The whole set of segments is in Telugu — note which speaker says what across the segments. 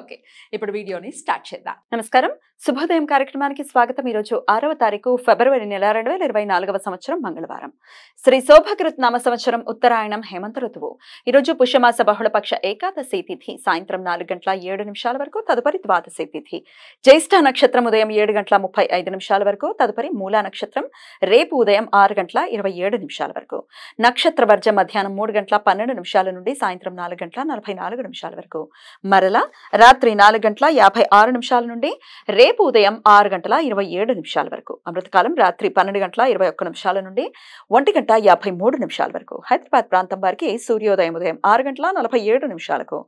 Speaker 1: ఓకే ఇప్పుడు వీడియోని స్టార్ట్ చేద్దాం నమస్కారం శుభోదయం కార్యక్రమానికి స్వాగతం ఈరోజు ఆరవ తారీఖు ఫిబ్రవరి నెల రెండు వేల ఇరవై నాలుగవ సంవత్సరం మంగళవారం శ్రీ శోభకృత్ నామ సంవత్సరం ఉత్తరాయణం హేమంత ఋతువు ఈరోజు పుష్యమాస బహుళపక్ష ఏకాదశి తిథి సాయంత్రం నాలుగు గంటల ఏడు నిమిషాల వరకు తదుపరి ద్వాదశి తిథి జ్యేష్ఠ నక్షత్రం ఉదయం ఏడు గంటల ముప్పై ఐదు నిమిషాల వరకు తదుపరి మూలా నక్షత్రం రేపు ఉదయం ఆరు గంటల ఇరవై ఏడు నిమిషాల వరకు నక్షత్ర వర్జ మధ్యాహ్నం మూడు గంటల పన్నెండు నిమిషాల నుండి సాయంత్రం నాలుగు గంటల నలభై నాలుగు నిమిషాల వరకు మరలా రాత్రి నాలుగు గంటల యాభై ఆరు నిమిషాల నుండి రేపు ఉదయం ఆరు గంటల ఇరవై ఏడు నిమిషాల వరకు అమృతకాలం రాత్రి పన్నెండు గంటల ఇరవై ఒక్క నిమిషాల నుండి ఒంటి గంట యాభై మూడు నిమిషాల వరకు హైదరాబాద్ ప్రాంతం వారికి సూర్యోదయం ఉదయం ఆరు గంటల నలభై ఏడు నిమిషాలకు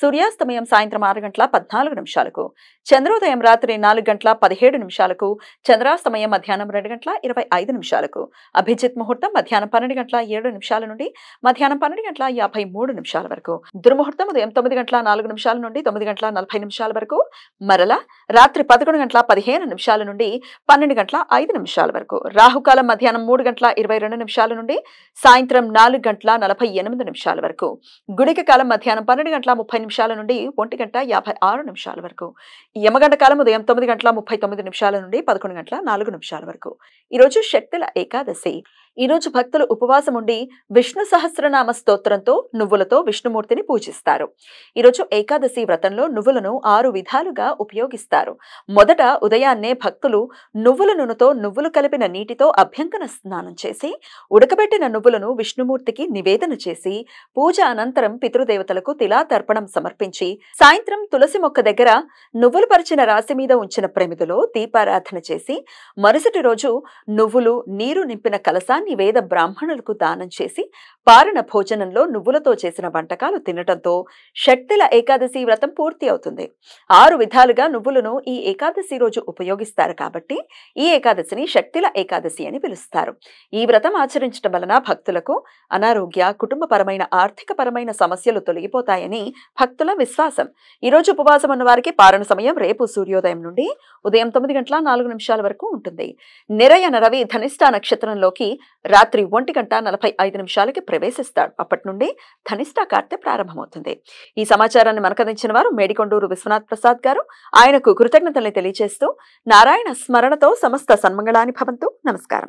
Speaker 1: సూర్యాస్తమయం సాయంత్రం ఆరు గంటల పద్నాలుగు నిమిషాలకు చంద్రోదయం రాత్రి నాలుగు గంటల పదిహేడు నిమిషాలకు చంద్రాస్తమయం మధ్యాహ్నం రెండు గంటల ఇరవై ఐదు నిమిషాలకు అభిజిత్ ముహూర్తం మధ్యాహ్నం పన్నెండు గంటల ఏడు నిమిషాల నుండి మధ్యాహ్నం పన్నెండు గంటల యాభై మూడు నిమిషాల వరకు దుర్ముహూర్తం ఉదయం తొమ్మిది గంటల నాలుగు నిమిషాల నుండి తొమ్మిది గంటల గంటల నలభై నిమిషాల వరకు మరలా రాత్రి పదకొండు గంటల పదిహేను నిమిషాల నుండి పన్నెండు గంటల ఐదు నిమిషాల వరకు రాహుకాలం మధ్యాహ్నం మూడు గంటల ఇరవై రెండు నిమిషాల నుండి సాయంత్రం నాలుగు గంటల నలభై ఎనిమిది నిమిషాల వరకు గుడిక కాలం మధ్యాహ్నం పన్నెండు గంటల ముప్పై నిమిషాల నుండి ఒంటి గంట యాభై ఆరు నిమిషాల వరకు యమగంట కాలం ఉదయం తొమ్మిది గంటల ముప్పై తొమ్మిది నిమిషాల నుండి పదకొండు గంటల నాలుగు నిమిషాల వరకు ఈరోజు శక్తుల ఏకాదశి ఈరోజు భక్తులు ఉపవాసం ఉండి విష్ణు సహస్రనామ స్తోత్రంతో నువ్వులతో విష్ణుమూర్తిని పూజిస్తారు ఈరోజు ఏకాదశి వ్రతంలో నువ్వులను ఆరు విధాలుగా ఉపయోగిస్తారు మొదట ఉదయాన్నే భక్తులు నువ్వుల నూనెతో నువ్వులు కలిపిన నీటితో అభ్యంకన స్నానం చేసి ఉడకబెట్టిన నువ్వులను విష్ణుమూర్తికి నివేదన చేసి పూజ అనంతరం పితృదేవతలకు తిలాతర్పణం సమర్పించి సాయంత్రం తులసి మొక్క దగ్గర నువ్వులు పరిచిన రాశి మీద ఉంచిన ప్రమిదలో దీపారాధన చేసి మరుసటి రోజు నువ్వులు నీరు నింపిన కలసాన్ని ఫలాన్ని వేద బ్రాహ్మణులకు దానం చేసి పారణ భోజనంలో నువ్వులతో చేసిన వంటకాలు తినటంతో షట్తిల ఏకాదశి వ్రతం పూర్తి అవుతుంది ఆరు విధాలుగా నువ్వులను ఈ ఏకాదశి రోజు ఉపయోగిస్తారు కాబట్టి ఈ ఏకాదశిని షట్తిల ఏకాదశి అని పిలుస్తారు ఈ వ్రతం ఆచరించడం వలన భక్తులకు అనారోగ్య కుటుంబపరమైన ఆర్థికపరమైన సమస్యలు తొలగిపోతాయని భక్తుల విశ్వాసం ఈరోజు ఉపవాసం ఉన్న వారికి పారణ సమయం రేపు సూర్యోదయం నుండి ఉదయం తొమ్మిది గంటల నాలుగు నిమిషాల వరకు ఉంటుంది నిరయన రవి ధనిష్టా నక్షత్రంలోకి రాత్రి ఒంటి గంట నలభై ఐదు నిమిషాలకి ప్రవేశిస్తాడు అప్పటి నుండి ధనిష్టా కార్తె ప్రారంభమవుతుంది ఈ సమాచారాన్ని మనకందించిన వారు మేడికొండూరు విశ్వనాథ్ ప్రసాద్ గారు ఆయనకు కృతజ్ఞతల్ని తెలియజేస్తూ నారాయణ స్మరణతో సమస్త సన్మంగళాన్ని భవంతు నమస్కారం